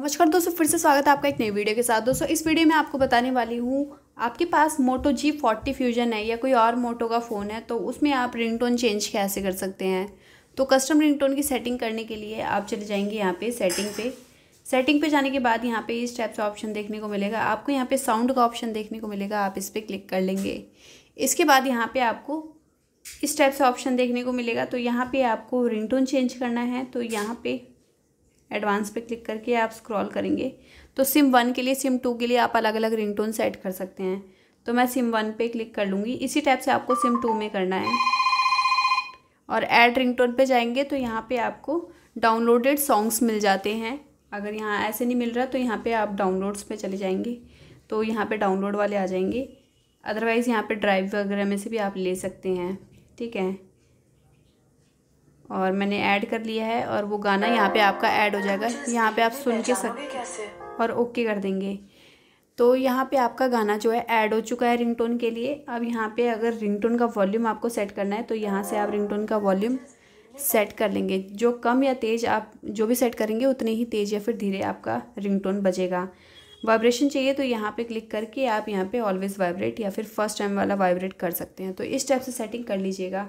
नमस्कार दोस्तों फिर से स्वागत है आपका एक नई वीडियो के साथ दोस्तों इस वीडियो में आपको बताने वाली हूँ आपके पास मोटो जी फोर्टी फ्यूजन है या कोई और मोटो का फ़ोन है तो उसमें आप रिंगटोन चेंज कैसे कर सकते हैं तो कस्टम रिंगटोन की सेटिंग करने के लिए आप चले जाएंगे यहाँ पे सेटिंग पे सेटिंग पे जाने के बाद यहाँ पे इस टाइप से ऑप्शन देखने को मिलेगा आपको यहाँ पे साउंड का ऑप्शन देखने को मिलेगा आप इस पर क्लिक कर लेंगे इसके बाद यहाँ पे आपको इस टाइप से ऑप्शन देखने को मिलेगा तो यहाँ पे आपको रिंगटोन चेंज करना है तो यहाँ पे एडवांस पे क्लिक करके आप स्क्रॉल करेंगे तो सिम वन के लिए सिम टू के लिए आप अलग अलग रिंगटोन सेट कर सकते हैं तो मैं सिम वन पे क्लिक कर लूँगी इसी टाइप से आपको सिम टू में करना है और ऐड रिंगटोन पे जाएंगे तो यहाँ पे आपको डाउनलोडेड सॉन्ग्स मिल जाते हैं अगर यहाँ ऐसे नहीं मिल रहा तो यहाँ पर आप डाउनलोड्स पर चले जाएँगे तो यहाँ पर डाउनलोड वाले आ जाएंगे अदरवाइज़ यहाँ पर ड्राइव वगैरह में से भी आप ले सकते हैं ठीक है और मैंने ऐड कर लिया है और वो गाना यहाँ पे आपका ऐड हो जाएगा यहाँ पे आप सुन के सक और ओके कर देंगे तो यहाँ पे आपका गाना जो है ऐड हो चुका है रिंगटोन के लिए अब यहाँ पे अगर रिंगटोन का वॉल्यूम आपको सेट करना है तो यहाँ से आप रिंगटोन का वॉल्यूम सेट कर लेंगे जो कम या तेज़ आप जो भी सेट करेंगे उतने ही तेज़ या फिर धीरे आपका रिंगटोन बजेगा वाइब्रेशन चाहिए तो यहाँ पे क्लिक करके आप यहाँ पे ऑलवेज़ वाइब्रेट या फिर फर्स्ट टाइम वाला वाइब्रेट कर सकते हैं तो इस टाइप से सेटिंग कर लीजिएगा